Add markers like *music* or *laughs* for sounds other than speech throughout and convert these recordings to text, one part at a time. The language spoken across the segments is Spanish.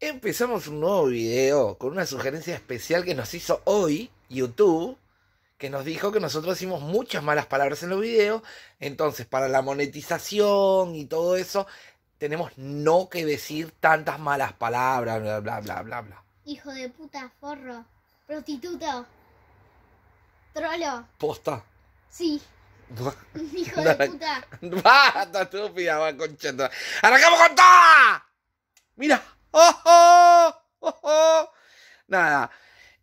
Empezamos un nuevo video con una sugerencia especial que nos hizo hoy YouTube, que nos dijo que nosotros hicimos muchas malas palabras en los videos, entonces para la monetización y todo eso, tenemos no que decir tantas malas palabras, bla, bla, bla, bla, bla. Hijo de puta, forro, prostituto, trolo. ¿Posta? Sí. *laughs* Hijo de puta. *laughs* Basta, estúpida, va, concha. ¡Arrancamos con toda! ¡Mira! Nada.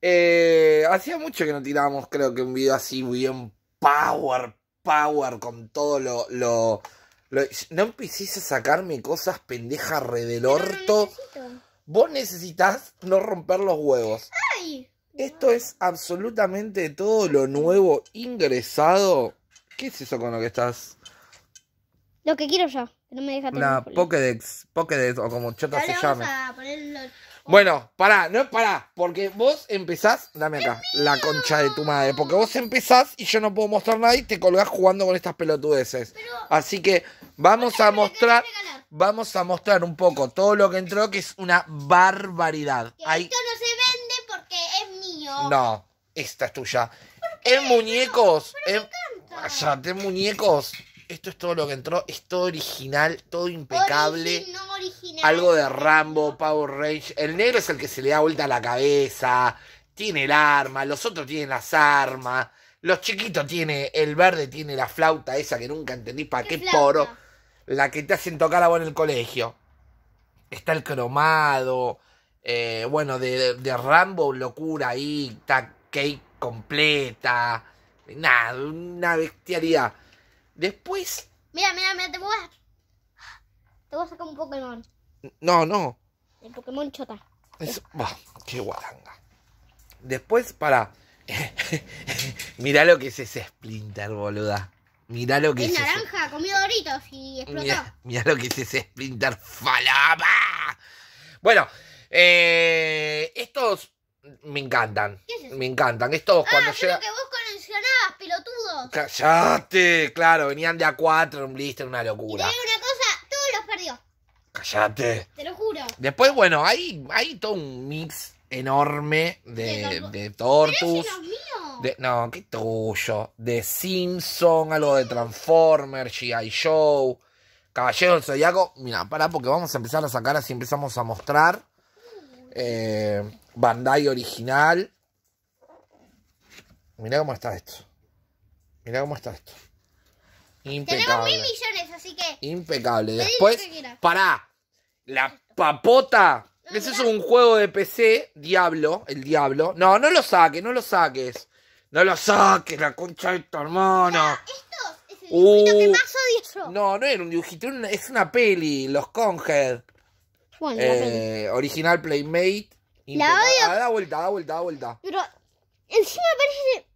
Eh, hacía mucho que no tirábamos, creo que un video así bien power, power, con todo lo, no empecéis a sacarme cosas Pendejas re del orto. Vos necesitas no romper los huevos. Ay. Esto es absolutamente todo lo nuevo ingresado. ¿Qué es eso con lo que estás? Lo que quiero ya no me deja Una Pokédex, Pokédex o como chota se llame. Bueno, pará, no pará, porque vos empezás, dame acá, la concha de tu madre, porque vos empezás y yo no puedo mostrar nada y te colgás jugando con estas pelotudeces. Así que vamos a mostrar, vamos a mostrar un poco todo lo que entró, que es una barbaridad. Esto no se vende porque es mío. No, esta es tuya. En muñecos, en... en muñecos esto es todo lo que entró, es todo original, todo impecable. Algo de Rambo, Power Range. El negro es el que se le da vuelta a la cabeza, tiene el arma, los otros tienen las armas, los chiquitos tiene, el verde tiene la flauta esa que nunca entendí para qué, poro, la que te hacen tocar vos en el colegio. Está el cromado, eh, bueno, de, Rambo, locura ahí, está cake completa, nada, una bestialidad. Después. Mira, mira, mira, te voy a. Te voy a sacar un Pokémon. No, no. El Pokémon Chota. Es... Bah, qué guaranga. Después, para. *laughs* mira lo que es ese Splinter, boluda. Mira lo que es. Es naranja, comió doritos y explotó. Mira lo que es ese Splinter falaba. Bueno, eh, estos me encantan. Me encantan. Es todo. Ah, cuando que vos coleccionabas, pelotudo. Callate, claro, venían de A4, un blister, una locura. Y una cosa, todos los perdió. Callate. Te lo juro. Después, bueno, hay, todo un mix enorme de, de, de tortus. De, no, qué tuyo. De Simpson, algo de Transformers, G.I. Show, Caballero del Zodiaco. Mira, pará, porque vamos a empezar a sacar así empezamos a mostrar eh, Bandai original. Mira cómo está esto. Mira cómo está esto. Impecable. Tenemos mil millones, así que. Impecable. Después, para La papota. Ese es un juego de PC, Diablo, el Diablo. No, no lo saques, no lo saques. No lo saques, la concha de tu hermano. Ah, esto es el uh. dibujito que más odio. No, no era un dibujito, es una peli, los conged. Eh, original Playmate. La odio. Ah, da vuelta, da vuelta, da vuelta. Pero encima parece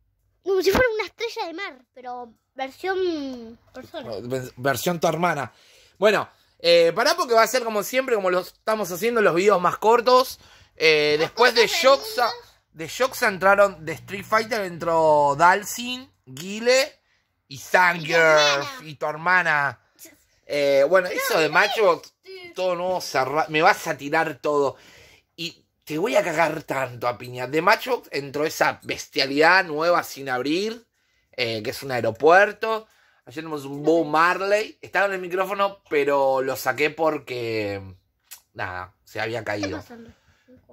como si fuera una estrella de mar, pero versión persona. Versión tu hermana. Bueno, eh, pará porque va a ser como siempre, como lo estamos haciendo, los videos más cortos. Eh, después de Shoxa, de Shoxa entraron de Street Fighter, entró Dalsin, Guile y Sanger y tu hermana. Eh, bueno, eso de Matchbox todo, no, cerrar me vas a tirar todo. Y te voy a cagar tanto a piña. De macho entró esa bestialidad nueva sin abrir, eh, que es un aeropuerto. Ayer tenemos un Bo Marley. Estaba en el micrófono, pero lo saqué porque. Nada, se había caído.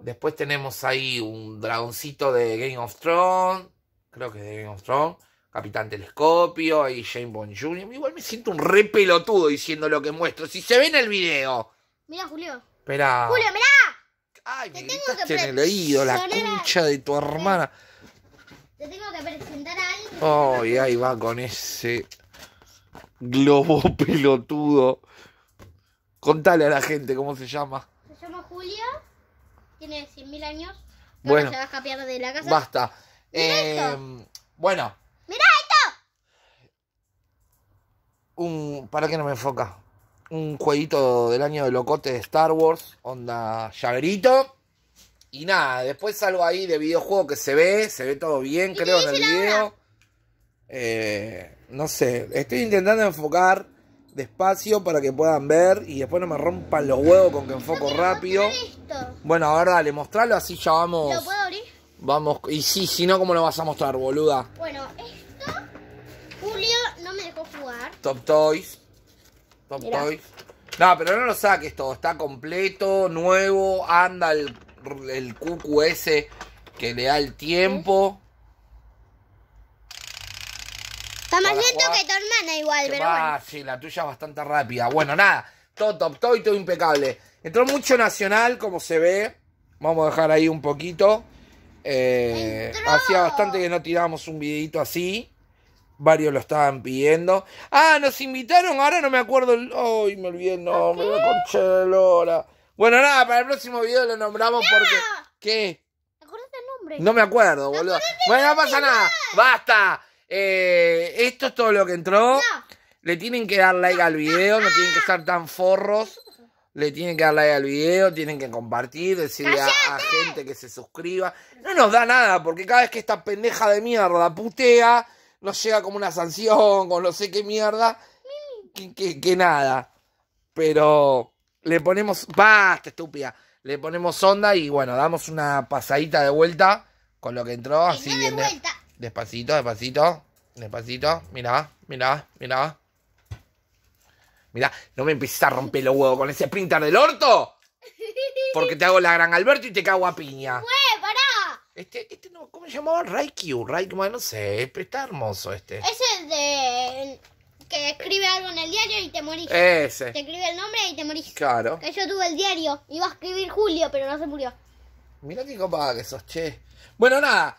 Después tenemos ahí un dragoncito de Game of Thrones. Creo que es de Game of Thrones. Capitán Telescopio y Jane Bond Jr. Igual me siento un re pelotudo diciendo lo que muestro. Si se ve en el video. Mira, Julio. Espera. Julio, mira. Ay, te tengo que en el oído, la concha de tu hermana. Te tengo que presentar a alguien. Oh, y ahí va con ese globo *laughs* pelotudo. Contale a la gente cómo se llama. Se llama Julio. Tiene 100.000 años. Bueno, se va a de la casa. Basta. Em, bueno, ¡Mira esto! Un. ¿Para qué no me enfoca? Un jueguito del año de locote de Star Wars, onda llaverito. Y nada, después salgo ahí de videojuego que se ve, se ve todo bien, creo, en el video. Eh, no sé, estoy intentando enfocar despacio para que puedan ver y después no me rompan los huevos con que enfoco rápido. Bueno, a ver, dale, mostralo así ya vamos. Vamos, y sí, si no, ¿cómo lo vas a mostrar, boluda? Bueno, esto Julio no me dejó jugar. Top Toys. Top Toys. No, pero no lo saques todo, está completo, nuevo, anda el, el ese... que le da el tiempo. Está más lento que tu hermana igual, pero Ah, Sí, la tuya es bastante rápida. Bueno, nada, todo top, todo todo impecable. Entró mucho nacional, como se ve. Vamos a dejar ahí un poquito. Eh, hacía bastante que no tirábamos un videito así. Varios lo estaban pidiendo. Ah, nos invitaron. Ahora no me acuerdo. El... Ay, me olvidé el nombre. de Lora. Bueno, nada, para el próximo video lo nombramos porque. ¿Qué? ¿Te nombre? No me acuerdo, boludo. Bueno, no pasa nada. ¡Basta! Eh, esto es todo lo que entró. Le tienen que dar like al video. No tienen que estar tan forros le tienen que dar like al video, tienen que compartir, decirle a, gente que se suscriba. No nos da nada, porque cada vez que esta pendeja de mierda putea, nos llega como una sanción, con no sé qué mierda, que, nada. Pero le ponemos, basta, estúpida, le ponemos onda y bueno, damos una pasadita de vuelta con lo que entró, así despacito, despacito, despacito, mirá, mirá, mirá. Mirá, no me empieces a romper los huevos con ese sprinter del orto. Porque te hago la gran Alberto y te cago a piña. ¡Güey, pará! Este, este no, ¿cómo se llamaba? Raikyu, Raikyu, no sé, está hermoso este. Ese es de... que escribe algo en el diario y te morís. Ese. Te escribe el nombre y te morís. Claro. Que yo tuve el diario, iba a escribir Julio, pero no se murió. Mirá qué copada que sos, che. Bueno, nada,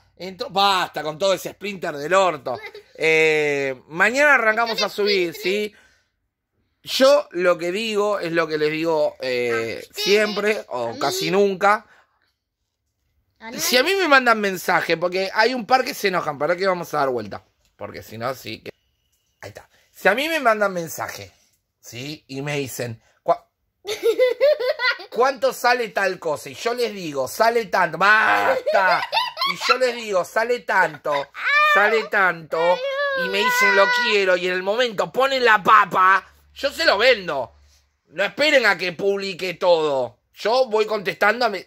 basta con todo ese sprinter del orto. *laughs* Eh, mañana arrancamos a subir, ¿sí? Yo lo que digo es lo que les digo eh, siempre o casi nunca. Si a mí me mandan mensaje, porque hay un par que se enojan, ¿para qué vamos a dar vuelta? Porque si no, sí. Que... Ahí está. Si a mí me mandan mensaje, ¿sí? Y me dicen, ¿cuánto sale tal cosa? Y yo les digo, sale tanto, basta. Y yo les digo, sale tanto, sale tanto. Y me dicen, lo quiero. Y en el momento ponen la papa yo se lo vendo. No esperen a que publique todo. Yo voy contestando a mí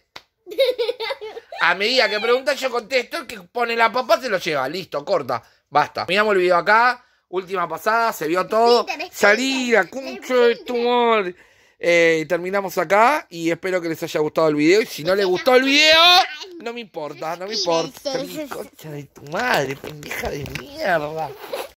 A medida que pregunta, yo contesto. El que pone la papa se lo lleva. Listo, corta. Basta. Miramos el video acá. Última pasada, se vio todo. Salida, cuncho de tu eh, terminamos acá y espero que les haya gustado el video. Y si no les gustó el video, no me importa, no me importa. de tu madre, pendeja de mierda.